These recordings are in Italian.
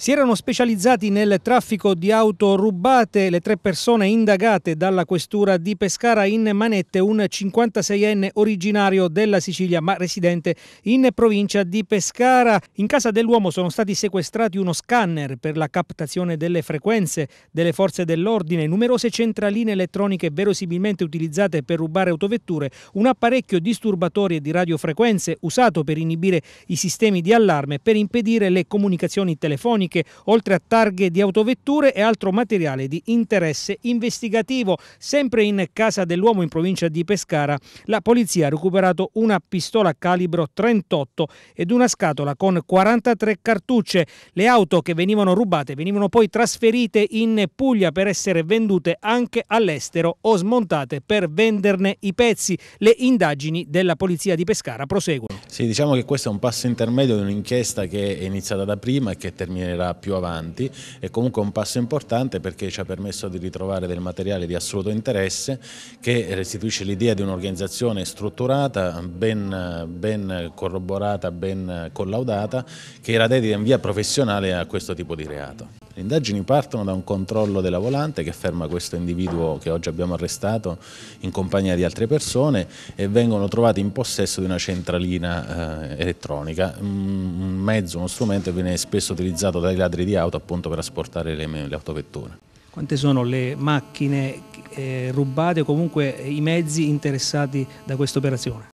Si erano specializzati nel traffico di auto rubate le tre persone indagate dalla questura di Pescara in manette, un 56enne originario della Sicilia ma residente in provincia di Pescara. In casa dell'uomo sono stati sequestrati uno scanner per la captazione delle frequenze delle forze dell'ordine, numerose centraline elettroniche verosimilmente utilizzate per rubare autovetture, un apparecchio disturbatorie di radiofrequenze usato per inibire i sistemi di allarme per impedire le comunicazioni telefoniche economiche, oltre a targhe di autovetture e altro materiale di interesse investigativo. Sempre in Casa dell'Uomo in provincia di Pescara, la polizia ha recuperato una pistola calibro 38 ed una scatola con 43 cartucce. Le auto che venivano rubate venivano poi trasferite in Puglia per essere vendute anche all'estero o smontate per venderne i pezzi. Le indagini della polizia di Pescara proseguono. Sì, diciamo che questo è un passo intermedio di un'inchiesta che è iniziata da prima e che terminerà tornerà più avanti, è comunque un passo importante perché ci ha permesso di ritrovare del materiale di assoluto interesse che restituisce l'idea di un'organizzazione strutturata, ben, ben, corroborata, ben collaudata, che era dedita in via professionale a questo tipo di reato. Le indagini partono da un controllo della volante che ferma questo individuo che oggi abbiamo arrestato in compagnia di altre persone e vengono trovati in possesso di una centralina eh, elettronica, un mezzo, uno strumento che viene spesso utilizzato dai ladri di auto appunto per asportare le, le autovetture. Quante sono le macchine eh, rubate o comunque i mezzi interessati da questa operazione.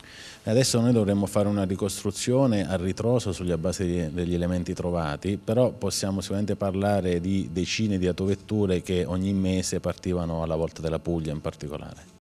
Adesso noi dovremmo fare una ricostruzione a ritroso sulla base degli elementi trovati, però possiamo sicuramente parlare di decine di autovetture che ogni mese partivano alla volta della Puglia in particolare.